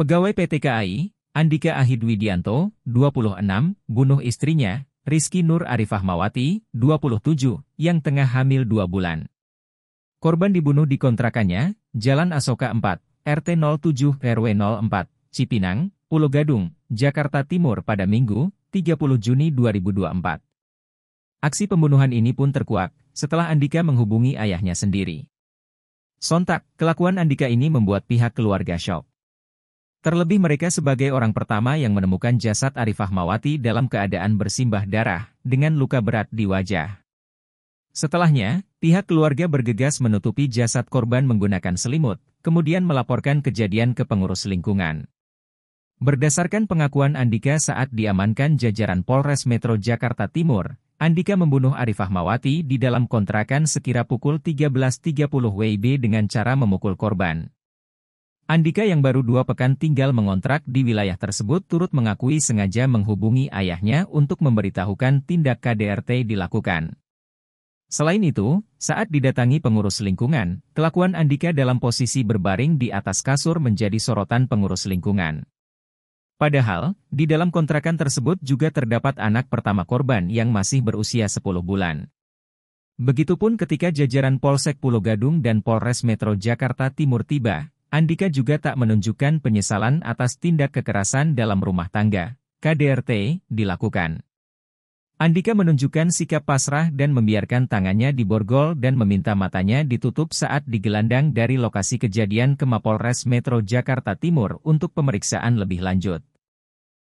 Pegawai PT KAI, Andika Ahid Widianto, 26, bunuh istrinya, Rizky Nur Arifah Mawati, 27, yang tengah hamil 2 bulan. Korban dibunuh di kontrakannya, Jalan Asoka 4, RT 07 RW 04, Cipinang, Pulau Gadung, Jakarta Timur pada Minggu, 30 Juni 2024. Aksi pembunuhan ini pun terkuak setelah Andika menghubungi ayahnya sendiri. Sontak, kelakuan Andika ini membuat pihak keluarga shock. Terlebih mereka sebagai orang pertama yang menemukan jasad Arifah Mawati dalam keadaan bersimbah darah, dengan luka berat di wajah. Setelahnya, pihak keluarga bergegas menutupi jasad korban menggunakan selimut, kemudian melaporkan kejadian ke pengurus lingkungan. Berdasarkan pengakuan Andika saat diamankan jajaran Polres Metro Jakarta Timur, Andika membunuh Arifah Mawati di dalam kontrakan sekira pukul 13.30 WIB dengan cara memukul korban. Andika yang baru dua pekan tinggal mengontrak di wilayah tersebut turut mengakui sengaja menghubungi ayahnya untuk memberitahukan tindak KDRT dilakukan. Selain itu, saat didatangi pengurus lingkungan, kelakuan Andika dalam posisi berbaring di atas kasur menjadi sorotan pengurus lingkungan. Padahal, di dalam kontrakan tersebut juga terdapat anak pertama korban yang masih berusia 10 bulan. Begitupun ketika jajaran Polsek Pulau Gadung dan Polres Metro Jakarta Timur tiba, Andika juga tak menunjukkan penyesalan atas tindak kekerasan dalam rumah tangga, KDRT, dilakukan. Andika menunjukkan sikap pasrah dan membiarkan tangannya diborgol dan meminta matanya ditutup saat digelandang dari lokasi kejadian ke Mapolres Metro Jakarta Timur untuk pemeriksaan lebih lanjut.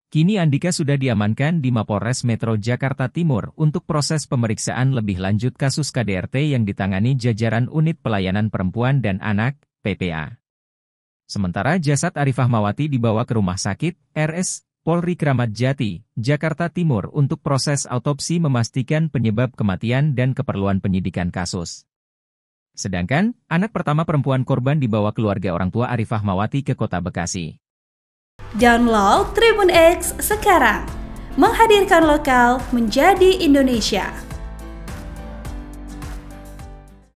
Kini Andika sudah diamankan di Mapolres Metro Jakarta Timur untuk proses pemeriksaan lebih lanjut kasus KDRT yang ditangani jajaran Unit Pelayanan Perempuan dan Anak, PPA. Sementara jasad Arifah Mawati dibawa ke rumah sakit, RS, Polri Kramat Jati, Jakarta Timur untuk proses autopsi memastikan penyebab kematian dan keperluan penyidikan kasus. Sedangkan, anak pertama perempuan korban dibawa keluarga orang tua Arifah Mawati ke kota Bekasi. Download Tribun X sekarang, menghadirkan lokal menjadi Indonesia.